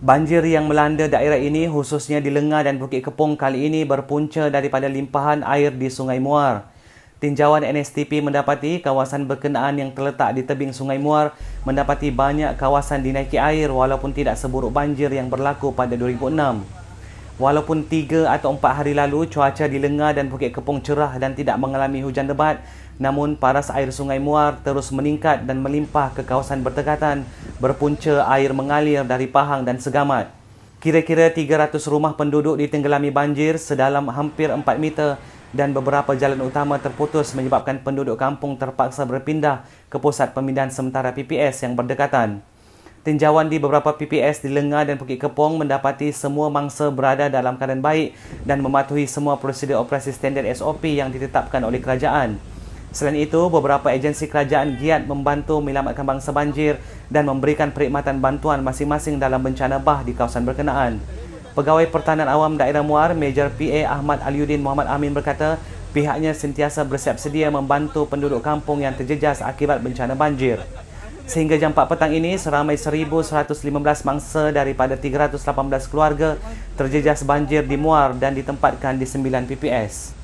Banjir yang melanda daerah ini khususnya di Lengah dan Bukit Kepung kali ini berpunca daripada limpahan air di Sungai Muar. Tinjauan NSTP mendapati kawasan berkenaan yang terletak di tebing Sungai Muar mendapati banyak kawasan dinaiki air walaupun tidak seburuk banjir yang berlaku pada 2006. Walaupun 3 atau 4 hari lalu cuaca di Lengah dan Bukit Kepong cerah dan tidak mengalami hujan lebat, namun paras air Sungai Muar terus meningkat dan melimpah ke kawasan berdekatan berpunca air mengalir dari Pahang dan Segamat. Kira-kira 300 rumah penduduk ditenggelami banjir sedalam hampir 4 meter dan beberapa jalan utama terputus menyebabkan penduduk kampung terpaksa berpindah ke pusat pemindahan sementara PPS yang berdekatan. Tinjauan di beberapa PPS di Lengah dan Bukit Kepong mendapati semua mangsa berada dalam keadaan baik dan mematuhi semua prosedur operasi standard SOP yang ditetapkan oleh kerajaan. Selain itu, beberapa agensi kerajaan giat membantu menyelamatkan bangsa banjir dan memberikan perkhidmatan bantuan masing-masing dalam bencana bah di kawasan berkenaan. Pegawai Pertahanan Awam Daerah Muar, Major PA Ahmad Aliuddin Muhammad Amin berkata, pihaknya sentiasa bersiap sedia membantu penduduk kampung yang terjejas akibat bencana banjir. Sehingga jam 4 petang ini, seramai 1,115 mangsa daripada 318 keluarga terjejas banjir di Muar dan ditempatkan di 9 PPS.